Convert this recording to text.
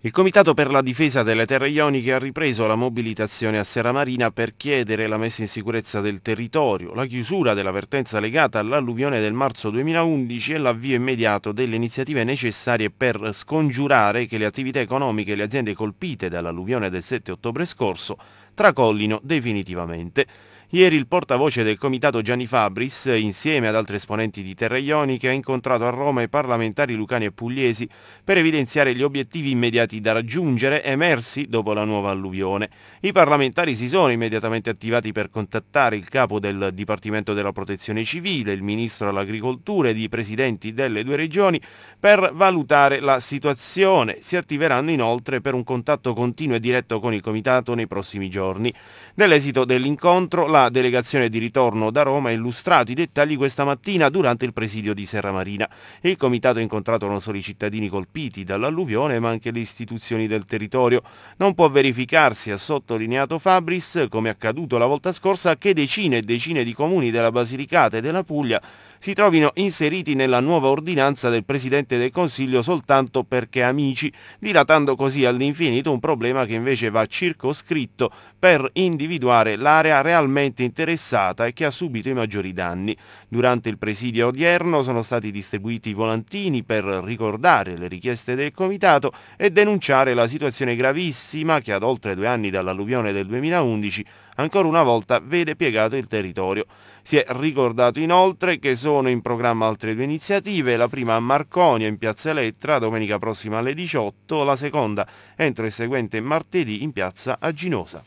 Il Comitato per la difesa delle terre ioniche ha ripreso la mobilitazione a Sera Marina per chiedere la messa in sicurezza del territorio, la chiusura della vertenza legata all'alluvione del marzo 2011 e l'avvio immediato delle iniziative necessarie per scongiurare che le attività economiche e le aziende colpite dall'alluvione del 7 ottobre scorso tracollino definitivamente. Ieri il portavoce del comitato Gianni Fabris, insieme ad altri esponenti di Terra Ionica, ha incontrato a Roma i parlamentari lucani e pugliesi per evidenziare gli obiettivi immediati da raggiungere emersi dopo la nuova alluvione. I parlamentari si sono immediatamente attivati per contattare il capo del Dipartimento della Protezione Civile, il Ministro dell'Agricoltura e i presidenti delle due regioni per valutare la situazione. Si attiveranno inoltre per un contatto continuo e diretto con il comitato nei prossimi giorni. Dell'esito dell'incontro la la delegazione di ritorno da Roma ha illustrato i dettagli questa mattina durante il presidio di Serra Marina. Il comitato ha incontrato non solo i cittadini colpiti dall'alluvione ma anche le istituzioni del territorio. Non può verificarsi, ha sottolineato Fabris, come accaduto la volta scorsa, che decine e decine di comuni della Basilicata e della Puglia si trovino inseriti nella nuova ordinanza del Presidente del Consiglio soltanto perché amici, dilatando così all'infinito un problema che invece va circoscritto per individuare l'area realmente maggiormente interessata e che ha subito i maggiori danni. Durante il presidio odierno sono stati distribuiti volantini per ricordare le richieste del Comitato e denunciare la situazione gravissima che ad oltre due anni dall'alluvione del 2011 ancora una volta vede piegato il territorio. Si è ricordato inoltre che sono in programma altre due iniziative, la prima a Marconia in Piazza Elettra domenica prossima alle 18, la seconda entro il seguente martedì in Piazza Aginosa.